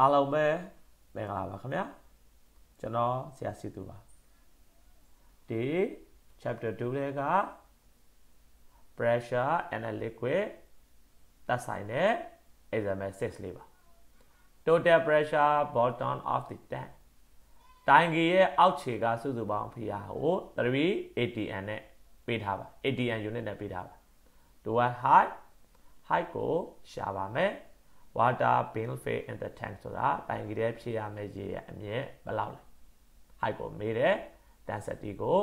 အားလုံးပဲမင်္ဂလာပါခင်ဗျာကျွန်တော်ဆရာစီသူပါဒီ chapter 2လေးက pressure and a liquid သက်ဆိုင်တဲ့ example 6လေးပါ total pressure bottom of the tank တိုင်ကြီးရဲ့အောက်ခြေကစုစုပေါင်းဖိအားကို3 ATN နဲ့ပေးထားပါ ATN unit နဲ့ပေးထားပါ dual height height ကိုရှာပါမယ် water bill fill in the tank ဆိုတာတိုင်ကြီးထဲဖြည့်ရမယ့်ရေရဲ့အမြင့်ဘယ်လောက်လဲ။ height ကိုမေးတယ် density ကို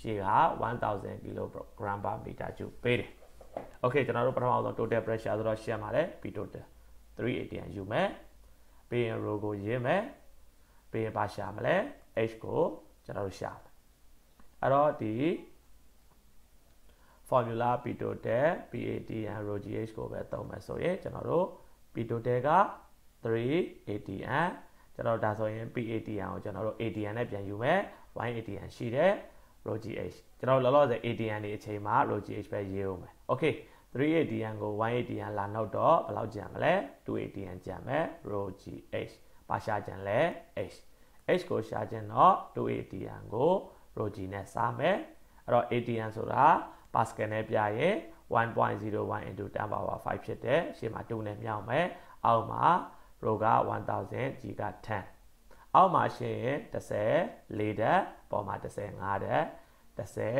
ရေက1000 kg per meter cube ပေးတယ်။ Okay ကျွန်တော်တို့ပထမဆုံး total pressure ဆိုတော့ရှင်းပါတယ် P total 3 atm ယူမယ်။ပြီးရင် rho ကိုရေးမယ်။ပြီးရင်ပါရှာမလဲ h ကိုကျွန်တော်တို့ရှာမယ်။အဲ့တော့ဒီ formula P total PAT and rho gh ကိုပဲသုံးမယ်ဆိုရင်ကျွန်တော်တို့ P2Tel က3 ATM ကျွန်တော်ဒါဆိုရင် PATM ကိုကျွန်တော်တို့ ATM နဲ့ပြန်ယူမယ် YATM ရှိတယ် ROGH ကျွန်တော်လောလောဆယ် ATM တွေအချိန်မှာ ROGH ပဲရေးအောင်မယ် Okay 3 ATM ကို1 ATM လာနောက်တော့ဘယ်လောက်ကျန်မလဲ2 ATM ကျန်မယ် ROGH ပါရှာကျန်လဲ H H ကိုရှာကျင်တော့2 ATM ကို ROG နဲ့စားမယ်အဲ့တော့ ATM ဆိုတာ Pascal နဲ့ပြရင်1.01 into 10 power 5ဖြစ်တယ်ရှေ့မှာ2နဲ့မြောက်မယ်အောက်မှာ row က1000 g က10အောက်မှာရှင်းရင်30 liter ပေါ်မှာ35တက်30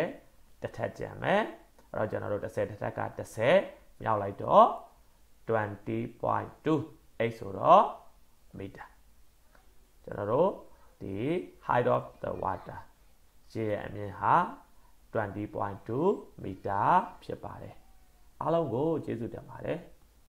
တစ်ထပ်ကျန်မယ်အဲ့တော့ကျွန်တော်တို့30တစ်ထပ်က30မြောက်လိုက်တော့20.2 h ဆိုတော့မီတာကျွန်တော်တို့ဒီ height of the water ရေရဲ့အမြင့်ဟာ20.2မီတာဖြစ်ပါတယ်အားလုံးကိုကျေးဇူးတင်ပါတယ်